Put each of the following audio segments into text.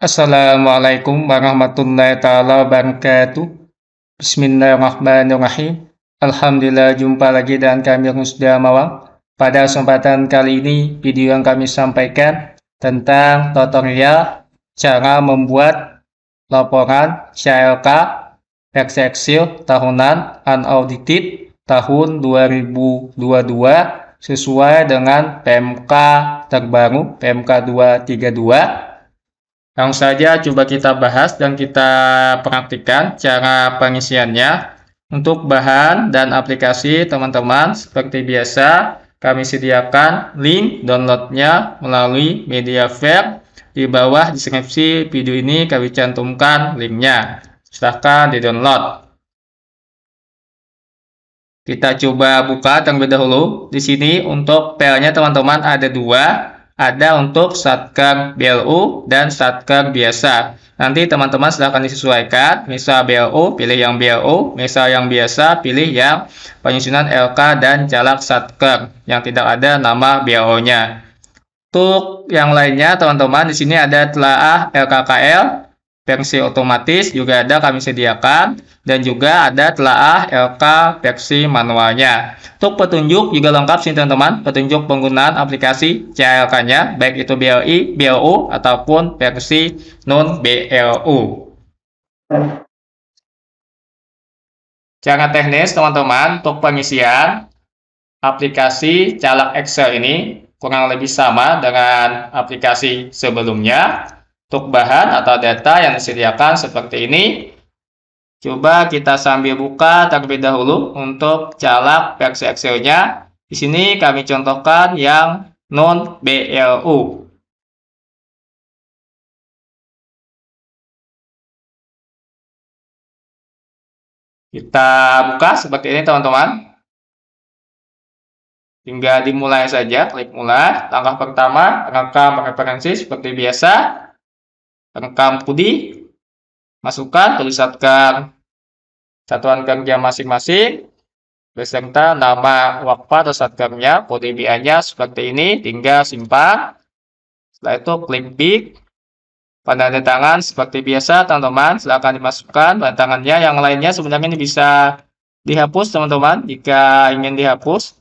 Assalamualaikum warahmatullahi taala wabarakatuh. Bismillahirrahmanirrahim. Alhamdulillah jumpa lagi dengan kami yang sudah Mawang. Pada kesempatan kali ini video yang kami sampaikan tentang tutorial cara membuat laporan CLK Excel tahunan unaudited tahun 2022 sesuai dengan PMK terbaru PMK 232 Langsung saja coba kita bahas dan kita praktikkan cara pengisiannya. Untuk bahan dan aplikasi teman-teman seperti biasa kami sediakan link downloadnya melalui media fair. di bawah deskripsi video ini kami cantumkan linknya. Silahkan di download. Kita coba buka terlebih dahulu. Di sini untuk filenya teman-teman ada dua ada untuk satker BLU dan satker biasa. Nanti teman-teman silahkan disesuaikan, misal BLU pilih yang BLU, misal yang biasa pilih yang penyusunan LK dan jalak satker yang tidak ada nama BLU-nya. Untuk yang lainnya teman-teman di sini ada telaah LKKL, versi otomatis juga ada kami sediakan dan juga ada telaah LK versi manualnya. Untuk petunjuk juga lengkap sih teman-teman, petunjuk penggunaan aplikasi CLK-nya baik itu BLI, BLU ataupun versi non BLU. Jangan teknis teman-teman untuk pengisian aplikasi Calak Excel ini kurang lebih sama dengan aplikasi sebelumnya untuk bahan atau data yang disediakan seperti ini. Coba kita sambil buka terlebih dahulu untuk calak versi Excel-nya. Di sini kami contohkan yang non BLU. Kita buka seperti ini teman-teman. Tinggal dimulai saja, klik mulai. Langkah pertama, rekam referensi seperti biasa rekam studi, masukkan tuliskan satuan kerja masing-masing beserta nama wakfa atau satgamnya, kode BA-nya seperti ini, tinggal simpan. Setelah itu klik big, tangan seperti biasa teman-teman, silahkan dimasukkan tangannya. Yang lainnya sebenarnya ini bisa dihapus teman-teman jika ingin dihapus.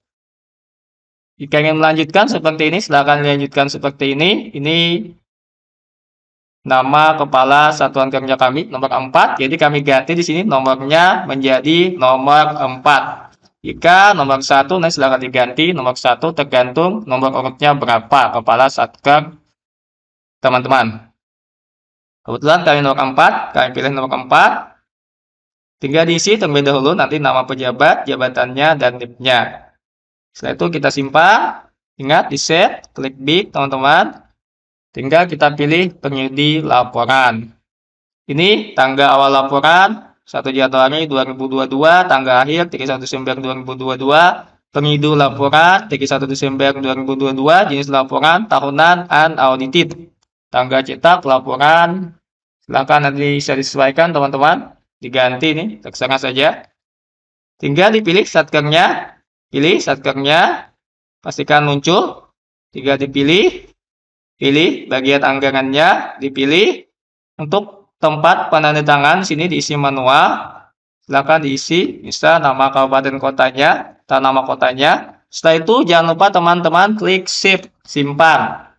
Jika ingin melanjutkan seperti ini, silahkan lanjutkan seperti ini. Ini nama kepala satuan kerja kami nomor 4 jadi kami ganti di sini nomornya menjadi nomor 4 jika nomor 1 nanti silahkan diganti nomor 1 tergantung nomor urutnya berapa kepala satker teman-teman kebetulan kami nomor 4 kami pilih nomor 4 tinggal diisi terlebih dahulu nanti nama pejabat jabatannya dan nip setelah itu kita simpan ingat di set klik big teman-teman Tinggal kita pilih penyidi laporan. Ini tangga awal laporan 1 Januari 2022, tangga akhir 31 Desember 2022, penghidu laporan 31 Desember 2022 jenis laporan tahunan and audited. tangga cetak laporan silakan nanti bisa disesuaikan teman-teman diganti nih terserah saja tinggal dipilih satgernya, pilih satgernya, pastikan muncul tinggal dipilih Pilih bagian anggarannya, dipilih. Untuk tempat penandatangan sini diisi manual. Silakan diisi, bisa nama kabupaten kotanya atau nama kotanya. Setelah itu jangan lupa teman-teman klik shift simpan.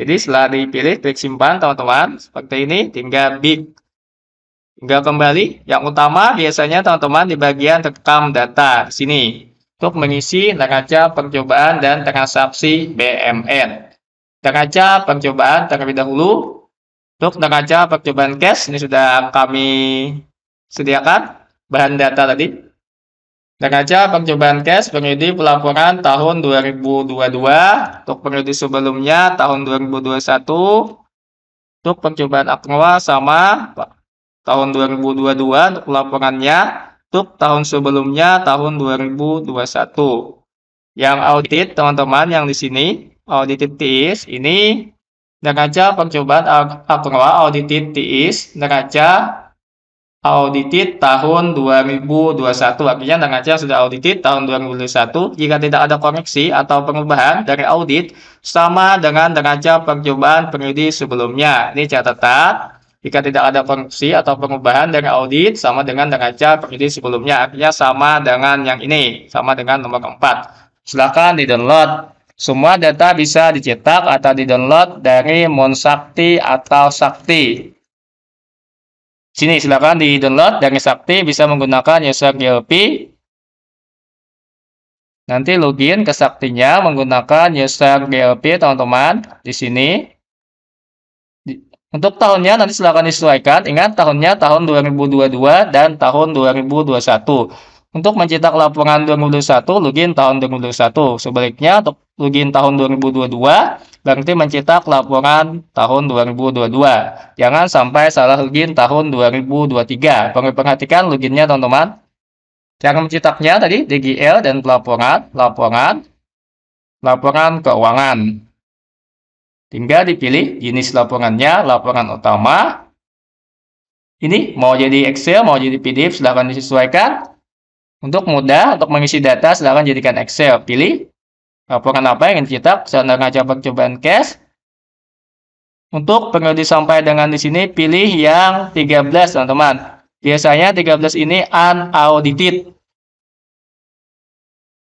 Jadi setelah dipilih klik simpan teman-teman seperti ini tinggal big Tinggal kembali yang utama biasanya teman-teman di bagian rekam data sini untuk mengisi neraca percobaan dan transaksi BMN. Neraca percobaan terlebih dahulu. Untuk neraca percobaan cash ini sudah kami sediakan bahan data tadi. Neraca percobaan cash periode pelaporan tahun 2022 untuk periode sebelumnya tahun 2021 untuk percobaan aktual sama tahun 2022 untuk pelaporannya untuk tahun sebelumnya tahun 2021. Yang audit teman-teman yang di sini audited TIS ini neraca percobaan akroa audited TIS neraca audited tahun 2021 artinya neraca sudah audited tahun 2021 jika tidak ada koreksi atau perubahan dari audit sama dengan neraca percobaan periode sebelumnya ini catatan jika tidak ada fungsi atau pengubahan dari audit sama dengan neraca periode sebelumnya artinya sama dengan yang ini sama dengan nomor 4 silahkan di download semua data bisa dicetak atau di download dari Monsakti atau Sakti sini silahkan di download dari Sakti bisa menggunakan user GLP nanti login ke Saktinya menggunakan user GLP teman-teman di sini untuk tahunnya nanti silahkan disesuaikan. Ingat tahunnya tahun 2022 dan tahun 2021. Untuk mencetak laporan 2021, login tahun 2021. Sebaliknya untuk login tahun 2022, berarti mencetak laporan tahun 2022. Jangan sampai salah login tahun 2023. Perhatikan loginnya teman-teman. Cara mencetaknya tadi DGL dan pelaporan, laporan, laporan keuangan. Tinggal dipilih jenis laporannya, laporan utama. Ini mau jadi Excel, mau jadi PDF, silahkan disesuaikan. Untuk mudah, untuk mengisi data, silahkan jadikan Excel. Pilih laporan apa yang ingin kita standar coba percobaan cash. Untuk periode sampai dengan di sini, pilih yang 13, teman-teman. Biasanya 13 ini unaudited.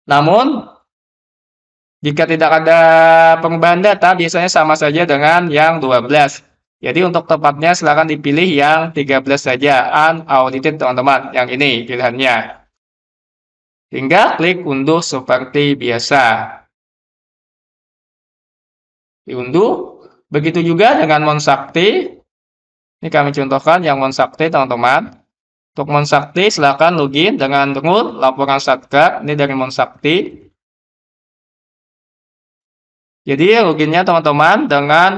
Namun, jika tidak ada pengubahan data, biasanya sama saja dengan yang 12. Jadi untuk tepatnya silahkan dipilih yang 13 saja, unaudited teman-teman, yang ini pilihannya. Hingga klik unduh seperti biasa. Diunduh. Begitu juga dengan Monsakti. Ini kami contohkan yang Monsakti teman-teman. Untuk Monsakti silahkan login dengan rule laporan satker. Ini dari Monsakti. Jadi ruginya teman-teman dengan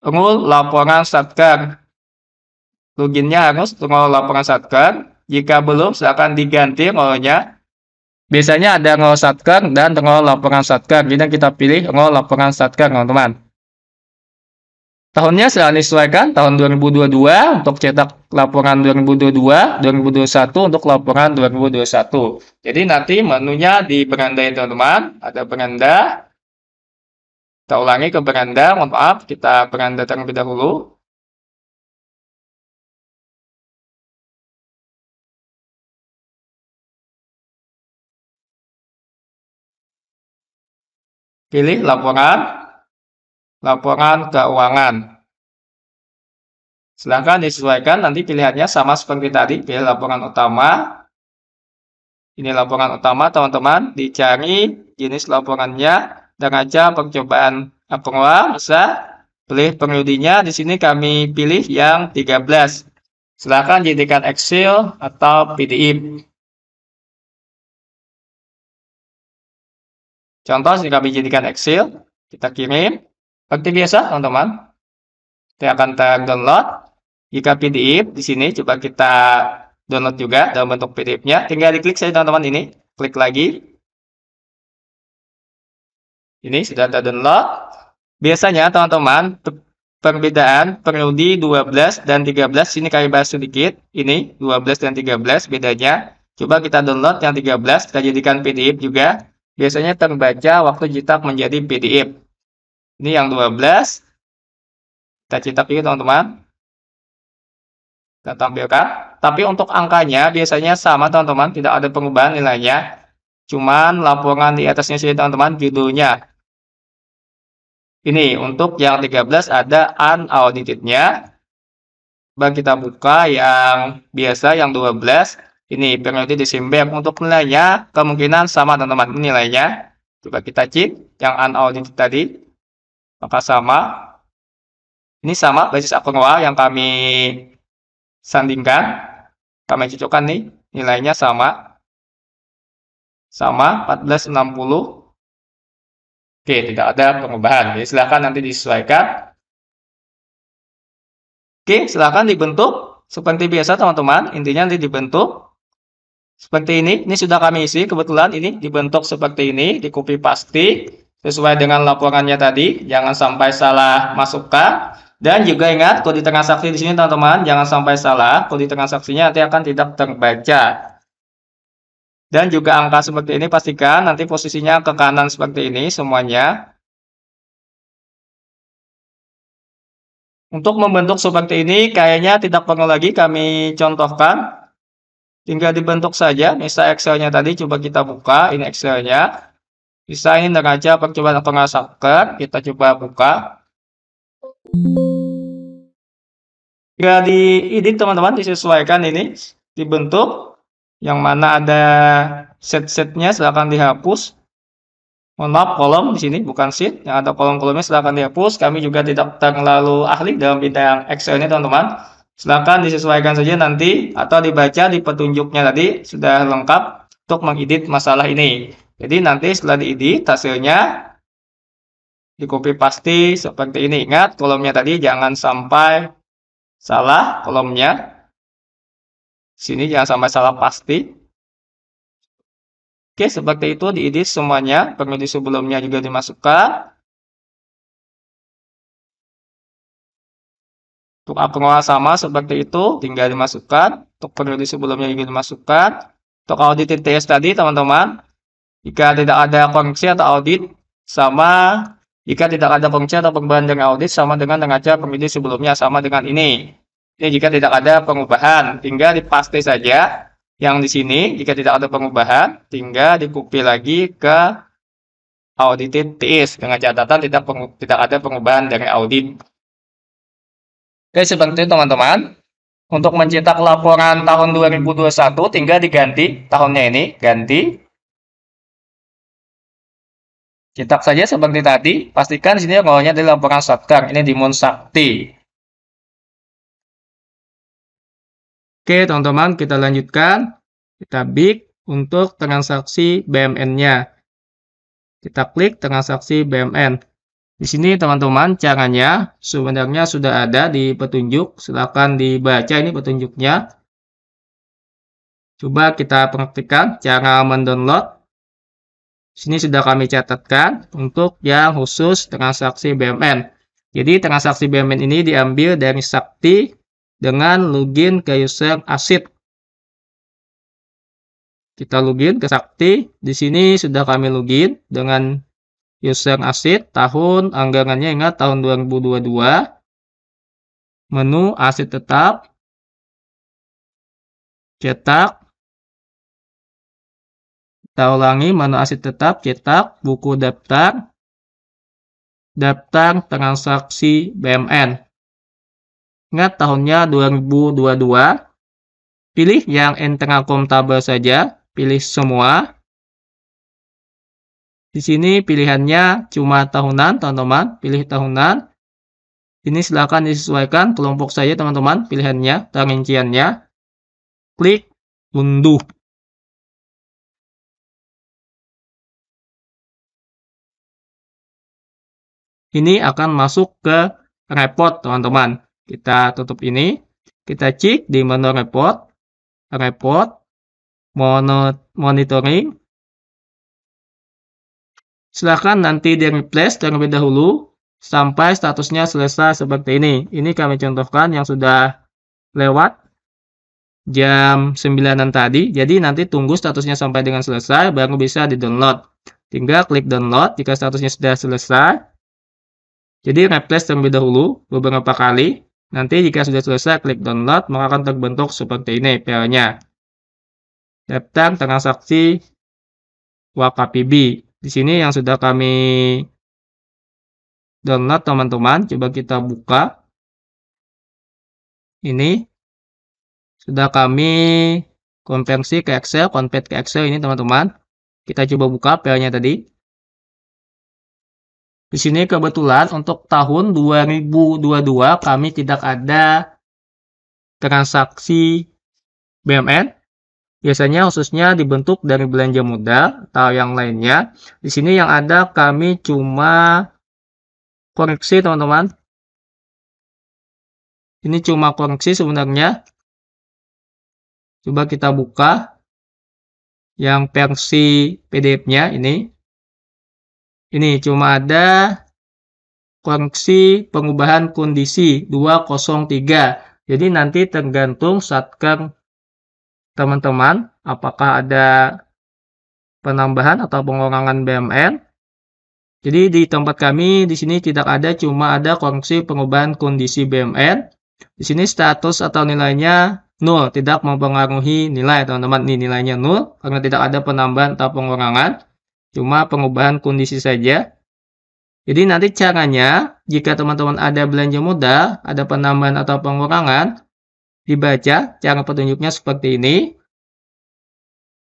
rule laporan satker. Ruginya harus rule laporan satker. Jika belum silakan diganti rule Biasanya ada rule satker dan rule laporan satker. Jadi kita pilih rule laporan satker teman-teman. Tahunnya silahkan disesuaikan tahun 2022 untuk cetak laporan 2022, 2021 untuk laporan 2021. Jadi nanti menunya di berandai teman-teman, ada beranda, kita ulangi ke beranda, mohon maaf, kita beranda terlebih dahulu. Pilih laporan, laporan keuangan. Silahkan disesuaikan, nanti pilihannya sama seperti tadi, pilih laporan utama. Ini laporan utama, teman-teman. Dicari jenis laporannya, Neraca percobaan bisa ah, pilih pengeludinya di sini kami pilih yang 13 silahkan jadikan Excel atau PDF contoh jika kami jadikan Excel kita kirim seperti biasa teman-teman kita akan download jika PDF di sini coba kita download juga dalam bentuk PDF-nya tinggal diklik saja teman-teman ini klik lagi ini sudah ada download. Biasanya teman-teman perbedaan periode 12 dan 13 sini kami bahas sedikit. Ini 12 dan 13 bedanya. Coba kita download yang 13 kita jadikan PDF juga. Biasanya terbaca waktu cetak menjadi PDF. Ini yang 12. Kita cetak juga teman-teman. Kita tampilkan. Tapi untuk angkanya biasanya sama teman-teman. Tidak ada perubahan nilainya. Cuman laporan di atasnya sini teman-teman judulnya ini untuk yang 13 ada unaudited-nya. Coba kita buka yang biasa yang 12. Ini periode Desember untuk nilainya kemungkinan sama teman-teman nilainya. Coba kita cek yang unaudited tadi. Maka sama. Ini sama basis akun awal yang kami sandingkan. Kami cocokkan nih nilainya sama. Sama 1460 Oke, tidak ada pengubahan. Jadi silahkan nanti disesuaikan. Oke, silahkan dibentuk seperti biasa teman-teman. Intinya nanti dibentuk seperti ini. Ini sudah kami isi. Kebetulan ini dibentuk seperti ini. Di copy pasti sesuai dengan laporannya tadi. Jangan sampai salah masukkan. Dan juga ingat kode transaksi di sini teman-teman jangan sampai salah kode transaksinya nanti akan tidak terbaca. Dan juga angka seperti ini pastikan nanti posisinya ke kanan seperti ini semuanya. Untuk membentuk seperti ini kayaknya tidak perlu lagi kami contohkan. Tinggal dibentuk saja. misal Excelnya tadi coba kita buka. Ini Excelnya. Bisa ini neraca percobaan pengasaker. Kita coba buka. Tinggal di diedit teman-teman disesuaikan ini. Dibentuk yang mana ada set-setnya silahkan dihapus. Mohon maaf kolom di sini bukan sheet yang ada kolom-kolomnya silahkan dihapus. Kami juga tidak terlalu ahli dalam bidang Excel ini teman-teman. Silahkan disesuaikan saja nanti atau dibaca di petunjuknya tadi sudah lengkap untuk mengedit masalah ini. Jadi nanti setelah diedit hasilnya di copy paste seperti ini. Ingat kolomnya tadi jangan sampai salah kolomnya Sini jangan sampai salah pasti. Oke, seperti itu diedit semuanya. Pemilih sebelumnya juga dimasukkan. Untuk apa sama seperti itu, tinggal dimasukkan. Untuk periode sebelumnya juga dimasukkan. Untuk audit TTS tadi, teman-teman, jika tidak ada koneksi atau audit, sama jika tidak ada koneksi atau perbandingan dengan audit, sama dengan dengan aja pemilih sebelumnya, sama dengan ini. Ini ya, jika tidak ada pengubahan, tinggal dipaste saja yang di sini. Jika tidak ada pengubahan, tinggal dikopi lagi ke audited TIS dengan catatan tidak tidak ada pengubahan dari audit. Oke, seperti itu teman-teman. Untuk mencetak laporan tahun 2021 tinggal diganti tahunnya ini, ganti. Cetak saja seperti tadi, pastikan di sini rollnya di laporan Satker, ini di sakti. Oke teman-teman kita lanjutkan. Kita big untuk transaksi BMN-nya. Kita klik transaksi BMN. Di sini teman-teman caranya sebenarnya sudah ada di petunjuk. Silahkan dibaca ini petunjuknya. Coba kita praktikkan cara mendownload. Di Sini sudah kami catatkan untuk yang khusus transaksi BMN. Jadi transaksi BMN ini diambil dari Sakti dengan login ke user asid. Kita login ke Sakti. Di sini sudah kami login dengan user asid tahun anggarannya ingat tahun 2022. Menu asid tetap. Cetak. Kita ulangi menu asid tetap, cetak, buku daftar, daftar transaksi BMN. Ingat tahunnya 2022. Pilih yang enteng comptable saja, pilih semua. Di sini pilihannya cuma tahunan, teman-teman, pilih tahunan. Ini silahkan disesuaikan kelompok saja, teman-teman, pilihannya, dan Klik unduh. ini akan masuk ke repot teman-teman. Kita tutup ini. Kita cek di menu report, report, mono, monitoring. Silahkan nanti di replace terlebih dahulu sampai statusnya selesai seperti ini. Ini kami contohkan yang sudah lewat jam 9-an tadi. Jadi nanti tunggu statusnya sampai dengan selesai baru bisa di-download. Tinggal klik download jika statusnya sudah selesai. Jadi replace terlebih dahulu beberapa kali. Nanti jika sudah selesai klik download, maka akan terbentuk seperti ini filenya. Daftar transaksi WKPB. Di sini yang sudah kami download teman-teman, coba kita buka. Ini sudah kami konversi ke Excel, convert ke Excel ini teman-teman. Kita coba buka filenya tadi. Di sini kebetulan untuk tahun 2022 kami tidak ada transaksi BMN. Biasanya khususnya dibentuk dari belanja modal atau yang lainnya. Di sini yang ada kami cuma koreksi teman-teman. Ini cuma koreksi sebenarnya. Coba kita buka yang versi PDF-nya ini. Ini cuma ada fungsi pengubahan kondisi 203. Jadi nanti tergantung satker teman-teman apakah ada penambahan atau pengurangan BMN. Jadi di tempat kami di sini tidak ada cuma ada fungsi pengubahan kondisi BMN. Di sini status atau nilainya nol tidak mempengaruhi nilai teman-teman. Ini nilainya nol karena tidak ada penambahan atau pengurangan cuma pengubahan kondisi saja. Jadi nanti caranya, jika teman-teman ada belanja modal, ada penambahan atau pengurangan, dibaca cara petunjuknya seperti ini.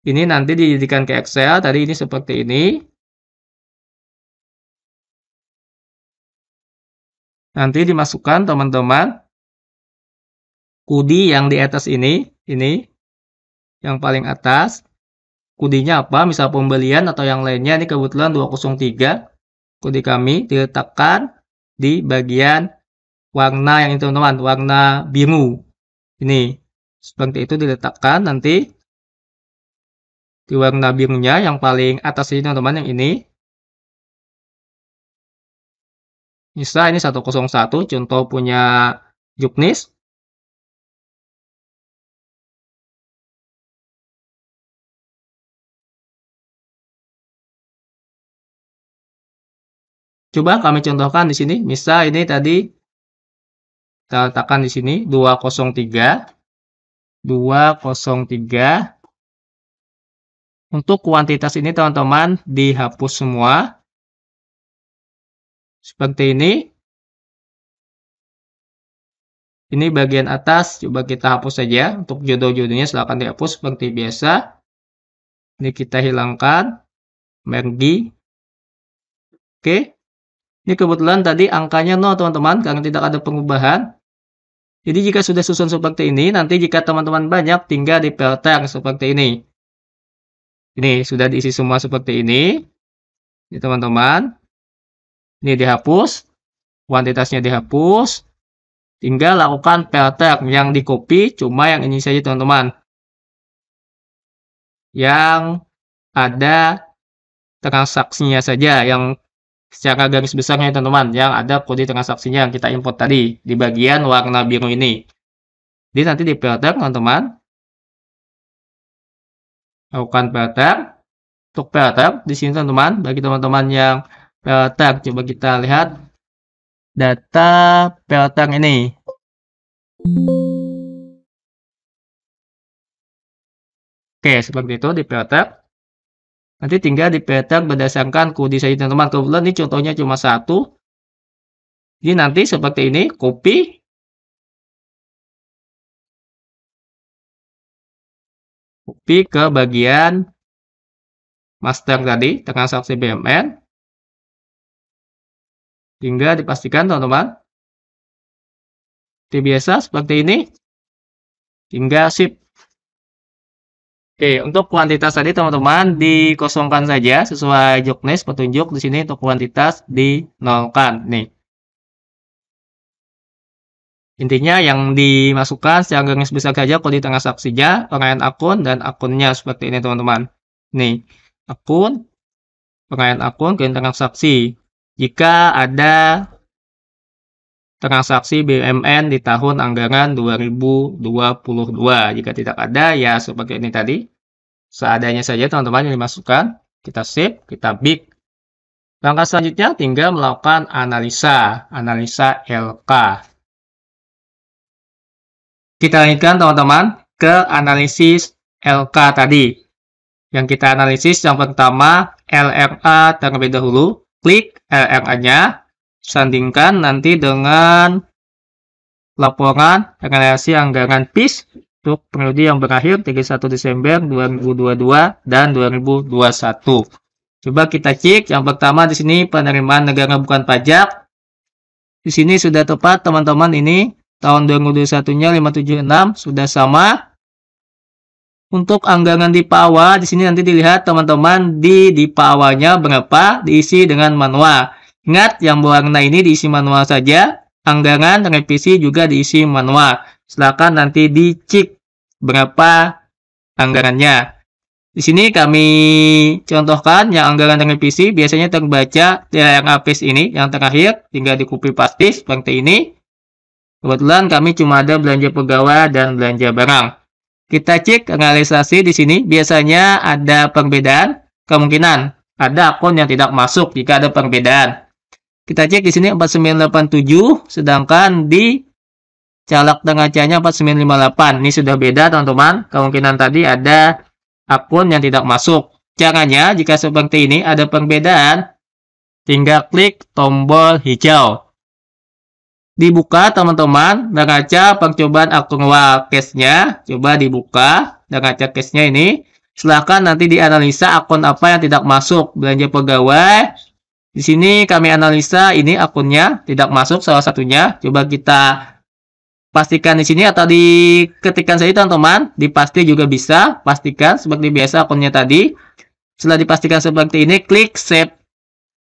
Ini nanti dijadikan ke Excel, tadi ini seperti ini. Nanti dimasukkan teman-teman kudi yang di atas ini, ini yang paling atas kodenya apa, misal pembelian atau yang lainnya, ini kebetulan 203, kode kami diletakkan di bagian warna yang itu teman-teman, warna biru. Ini, seperti itu diletakkan nanti di warna birunya yang paling atas ini teman-teman, yang ini. Misal ini 101, contoh punya Juknis. Coba kami contohkan di sini. Misal ini tadi kita letakkan di sini 203 203 untuk kuantitas ini teman-teman dihapus semua seperti ini ini bagian atas, coba kita hapus saja. Untuk jodoh-jodohnya silahkan dihapus seperti biasa. Ini kita hilangkan. Mergi. Oke. Ini kebetulan tadi angkanya 0 teman-teman karena tidak ada pengubahan. Jadi jika sudah susun seperti ini, nanti jika teman-teman banyak tinggal di filter seperti ini. Ini sudah diisi semua seperti ini. Ini teman-teman. Ini dihapus. Kuantitasnya dihapus. Tinggal lakukan filter yang di copy cuma yang ini saja teman-teman. Yang ada transaksinya saja yang secara garis besarnya teman-teman yang ada kode transaksinya yang kita import tadi di bagian warna biru ini. Jadi nanti di filter teman-teman lakukan filter untuk filter di sini teman-teman bagi teman-teman yang filter coba kita lihat data filter ini. Oke, seperti itu di filter. Nanti tinggal di pattern berdasarkan kode saja teman-teman. Kebetulan ini contohnya cuma satu. Jadi nanti seperti ini, copy. Copy ke bagian master tadi, tengah saksi BMN. Tinggal dipastikan teman-teman. Seperti biasa, seperti ini. Tinggal shift. Oke, untuk kuantitas tadi teman-teman dikosongkan saja sesuai joknes petunjuk di sini untuk kuantitas dinolkan nih. Intinya yang dimasukkan secara garis besar saja kalau di tengah saksinya pengayaan akun dan akunnya seperti ini teman-teman. Nih, akun, pengayaan akun, tengah saksi Jika ada transaksi BUMN di tahun anggaran 2022. Jika tidak ada, ya seperti ini tadi. Seadanya saja teman-teman yang dimasukkan. Kita save, kita big. Langkah selanjutnya tinggal melakukan analisa, analisa LK. Kita lanjutkan teman-teman ke analisis LK tadi. Yang kita analisis yang pertama LRA terlebih dahulu. Klik LRA-nya, Sandingkan nanti dengan laporan realisasi anggaran PIS untuk periode yang berakhir 31 Desember 2022 dan 2021. Coba kita cek yang pertama di sini penerimaan negara bukan pajak. Di sini sudah tepat teman-teman ini tahun 2021-nya 576 sudah sama. Untuk anggaran di PAWA di sini nanti dilihat teman-teman di di pawanya berapa diisi dengan manual. Ingat, yang berwarna ini diisi manual saja. Anggaran revisi juga diisi manual. Silakan nanti dicek berapa anggarannya. Di sini kami contohkan yang anggaran revisi biasanya terbaca di layar APIS ini yang terakhir tinggal di copy paste seperti ini. Kebetulan kami cuma ada belanja pegawai dan belanja barang. Kita cek realisasi di sini biasanya ada perbedaan kemungkinan ada akun yang tidak masuk jika ada perbedaan. Kita cek di sini 4987 sedangkan di calak tengah cahnya 4958. Ini sudah beda teman-teman. Kemungkinan tadi ada akun yang tidak masuk. Caranya jika seperti ini ada perbedaan tinggal klik tombol hijau. Dibuka teman-teman neraca percobaan akun case-nya. Coba dibuka neraca case-nya ini. Silahkan nanti dianalisa akun apa yang tidak masuk. Belanja pegawai, di sini kami analisa ini akunnya tidak masuk salah satunya. Coba kita pastikan di sini atau diketikkan saja teman-teman. Dipasti juga bisa. Pastikan seperti biasa akunnya tadi. Setelah dipastikan seperti ini, klik save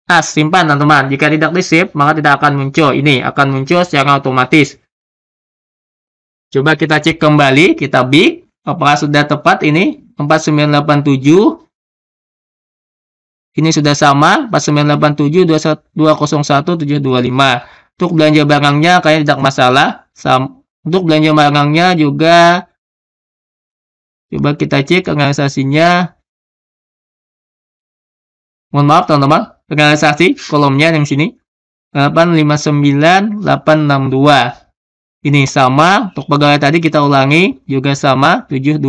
as simpan teman-teman. Jika tidak di save, maka tidak akan muncul. Ini akan muncul secara otomatis. Coba kita cek kembali, kita big. Apakah sudah tepat ini? 4987 ini sudah sama 4987 201725. Untuk belanja barangnya kalian tidak masalah. untuk belanja barangnya juga coba kita cek organisasinya. Mohon maaf teman-teman, organisasi kolomnya yang sini 859862. Ini sama, untuk pegawai tadi kita ulangi juga sama 725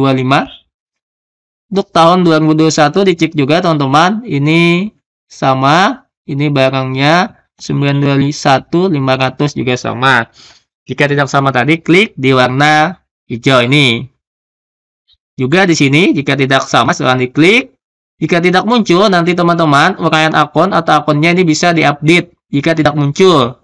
untuk tahun 2021 dicek juga teman-teman ini sama ini barangnya 921 500 juga sama jika tidak sama tadi klik di warna hijau ini juga di sini jika tidak sama silahkan diklik jika tidak muncul nanti teman-teman uraian akun atau akunnya ini bisa diupdate jika tidak muncul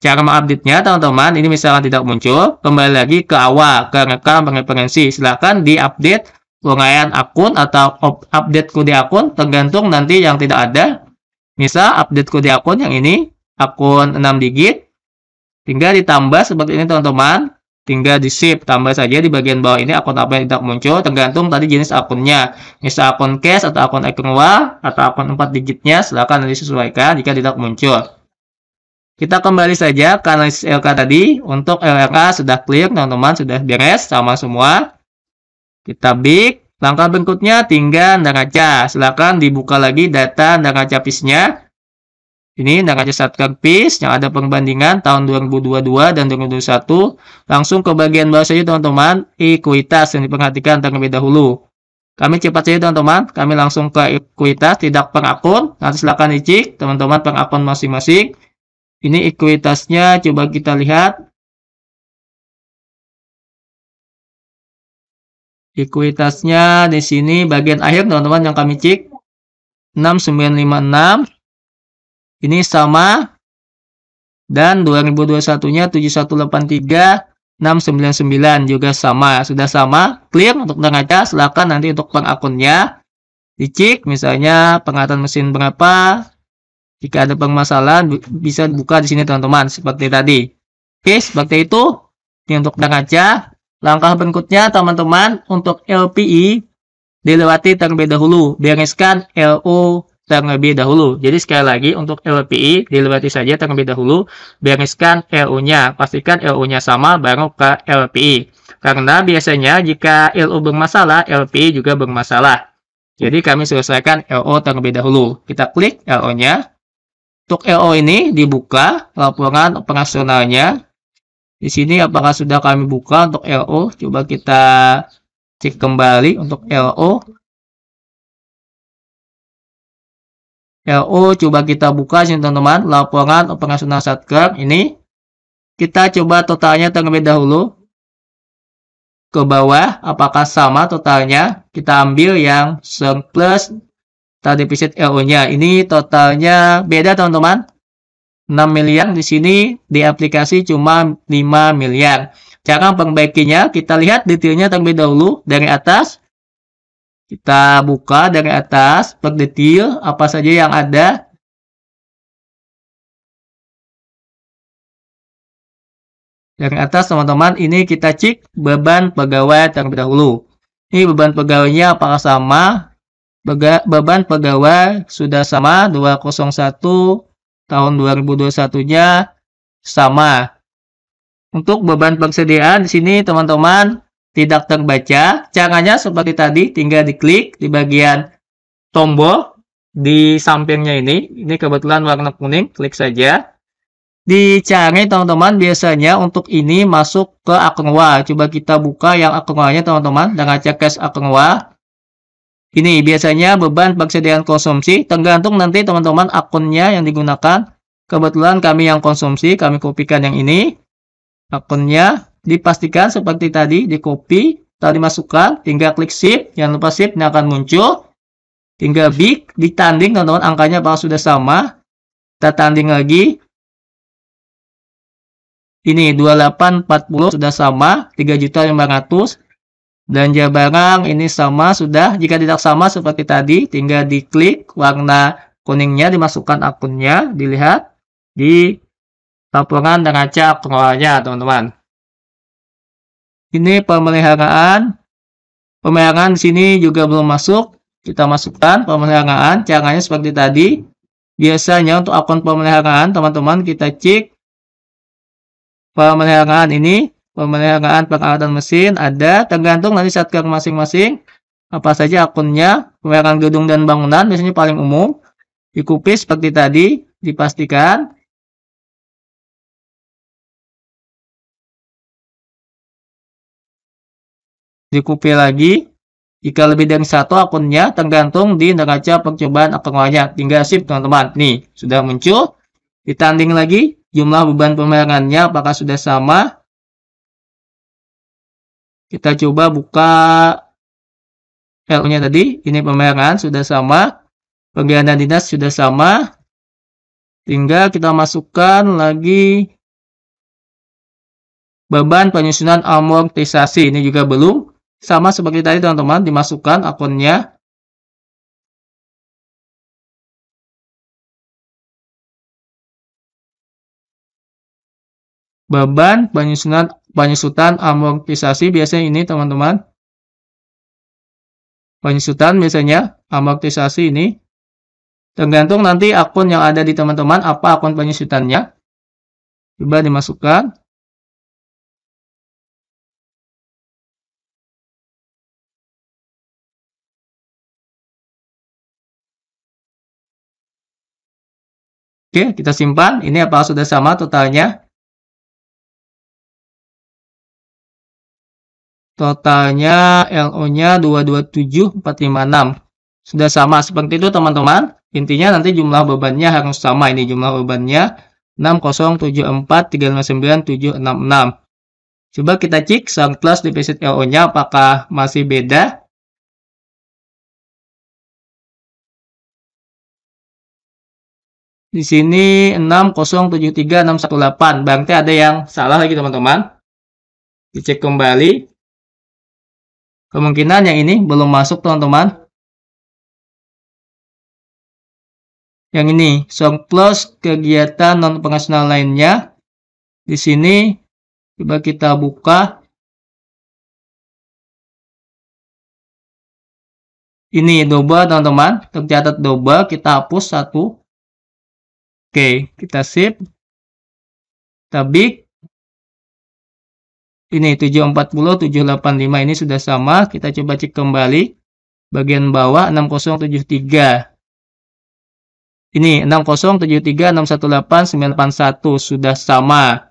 cara mengupdate-nya teman-teman ini misalnya tidak muncul kembali lagi ke awal ke rekam referensi silahkan diupdate pengayaan akun atau update kode akun tergantung nanti yang tidak ada. Misal update kode akun yang ini akun 6 digit tinggal ditambah seperti ini teman-teman tinggal di shift tambah saja di bagian bawah ini akun apa yang tidak muncul tergantung tadi jenis akunnya misal akun cash atau akun ekenwa atau akun 4 digitnya silahkan disesuaikan jika tidak muncul kita kembali saja ke analisis LK tadi untuk LK sudah clear teman-teman sudah beres sama semua kita big. Langkah berikutnya tinggal neraca. Silakan dibuka lagi data neraca PIS-nya. Ini neraca Satker PIS yang ada perbandingan tahun 2022 dan 2021. Langsung ke bagian bawah saja teman-teman, ekuitas yang diperhatikan terlebih dahulu. Kami cepat saja teman-teman, kami langsung ke ekuitas, tidak per akun. Nanti silakan dicek teman-teman per akun masing-masing. Ini ekuitasnya coba kita lihat. Ekuitasnya di sini bagian akhir teman-teman yang kami cek 6956 ini sama dan 2021-nya 7183 699 juga sama sudah sama clear untuk neraca silakan nanti untuk pengakunnya akunnya dicek misalnya pengatan mesin berapa jika ada permasalahan bisa buka di sini teman-teman seperti tadi oke seperti itu ini untuk neraca Langkah berikutnya teman-teman untuk LPI dilewati terlebih dahulu. Bereskan LO terlebih dahulu. Jadi sekali lagi untuk LPI dilewati saja terlebih dahulu, bereskan lo nya Pastikan lo nya sama baru ke LPI. Karena biasanya jika LO bermasalah, LPI juga bermasalah. Jadi kami selesaikan LO terlebih dahulu. Kita klik LO-nya. Untuk LO ini dibuka laporan operasionalnya. Di sini apakah sudah kami buka untuk LO? Coba kita cek kembali untuk LO. LO coba kita buka sini teman-teman, laporan operasional Satker ini. Kita coba totalnya terlebih dahulu ke bawah apakah sama totalnya kita ambil yang surplus Tadi defisit LO nya ini totalnya beda teman-teman 6 miliar di sini di aplikasi cuma 5 miliar. Cara perbaikinya kita lihat detailnya terlebih dahulu dari atas. Kita buka dari atas per detail apa saja yang ada. Dari atas teman-teman ini kita cek beban pegawai terlebih dahulu. Ini beban pegawainya apakah sama? beban pegawai sudah sama 201 tahun 2021-nya sama. Untuk beban persediaan di sini teman-teman tidak terbaca. Caranya seperti tadi, tinggal diklik di bagian tombol di sampingnya ini. Ini kebetulan warna kuning, klik saja. Dicari teman-teman biasanya untuk ini masuk ke akun WA. Coba kita buka yang akun WA-nya teman-teman dengan cek cash akun WA. Ini biasanya beban persediaan konsumsi tergantung nanti teman-teman akunnya yang digunakan. Kebetulan kami yang konsumsi, kami kopikan yang ini. Akunnya dipastikan seperti tadi di copy, tadi masukkan, tinggal klik shift, jangan lupa shift, ini akan muncul. Tinggal big, ditanding teman-teman angkanya apakah sudah sama. Kita tanding lagi. Ini 2840 sudah sama, juta 3.500 belanja barang ini sama sudah jika tidak sama seperti tadi tinggal diklik warna kuningnya dimasukkan akunnya dilihat di laporan neraca pengeluarannya teman-teman ini pemeliharaan pemeliharaan di sini juga belum masuk kita masukkan pemeliharaan caranya seperti tadi biasanya untuk akun pemeliharaan teman-teman kita cek pemeliharaan ini pemeliharaan peralatan mesin ada tergantung nanti satker masing-masing apa saja akunnya pemeliharaan gedung dan bangunan biasanya paling umum dikupi seperti tadi dipastikan dikupi lagi jika lebih dari satu akunnya tergantung di neraca percobaan akun layak tinggal sip teman-teman nih sudah muncul ditanding lagi jumlah beban pemeliharaannya apakah sudah sama kita coba buka L-nya tadi. Ini pemeran sudah sama. Pengganda dinas sudah sama. Tinggal kita masukkan lagi beban penyusunan amortisasi. Ini juga belum. Sama seperti tadi teman-teman dimasukkan akunnya. beban, penyusunan, penyusutan amortisasi biasanya ini teman-teman. Penyusutan biasanya amortisasi ini tergantung nanti akun yang ada di teman-teman apa akun penyusutannya. Coba dimasukkan. Oke, kita simpan. Ini apa sudah sama totalnya? Totalnya LO-nya 227456. Sudah sama seperti itu teman-teman. Intinya nanti jumlah bebannya harus sama ini jumlah bebannya 607435976. Coba kita cek sang kelas deposit LO-nya apakah masih beda. Di sini 6073618. Berarti ada yang salah lagi teman-teman. Dicek kembali. Kemungkinan yang ini belum masuk teman-teman. Yang ini, plus kegiatan non pengasional lainnya. Di sini, coba kita buka. Ini double teman-teman, tercatat double, kita hapus satu. Oke, kita sip. Kita big ini 740 785 ini sudah sama kita coba cek kembali bagian bawah 6073 ini 6073 618 981 sudah sama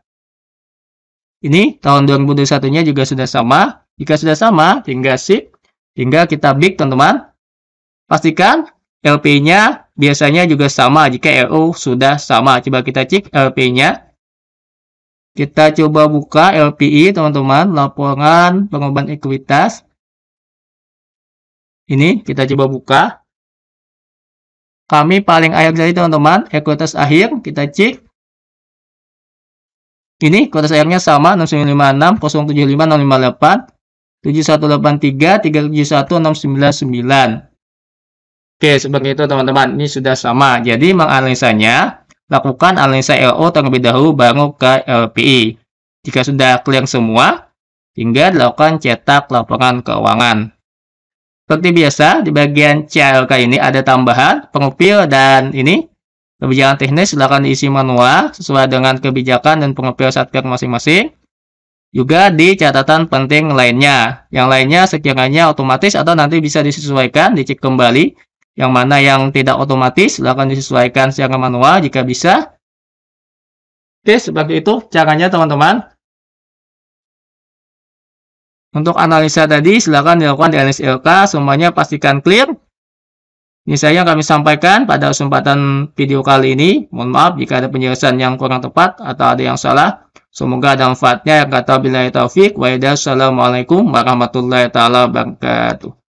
ini tahun 2021 nya juga sudah sama jika sudah sama tinggal sip tinggal kita big teman-teman pastikan LP nya biasanya juga sama jika LO sudah sama coba kita cek LP nya kita coba buka LPI, teman-teman, laporan pengembangan ekuitas. Ini kita coba buka. Kami paling akhir dari teman-teman, ekuitas akhir, kita cek. Ini kualitas akhirnya sama 6956 075 058 7183 371699. Oke, seperti itu teman-teman. Ini sudah sama. Jadi menganalisanya lakukan analisa LO terlebih dahulu baru ke LPI. Jika sudah clear semua, hingga dilakukan cetak laporan keuangan. Seperti biasa, di bagian CLK ini ada tambahan, pengupil, dan ini kebijakan teknis silakan diisi manual sesuai dengan kebijakan dan pengupil satker masing-masing. Juga di catatan penting lainnya. Yang lainnya sekiranya otomatis atau nanti bisa disesuaikan, dicek kembali yang mana yang tidak otomatis silahkan disesuaikan secara manual jika bisa. Oke, seperti itu caranya teman-teman. Untuk analisa tadi silahkan dilakukan di NSLK, semuanya pastikan clear. Ini saya yang kami sampaikan pada kesempatan video kali ini. Mohon maaf jika ada penjelasan yang kurang tepat atau ada yang salah. Semoga ada manfaatnya. Kata bila taufik. assalamualaikum warahmatullahi wabarakatuh.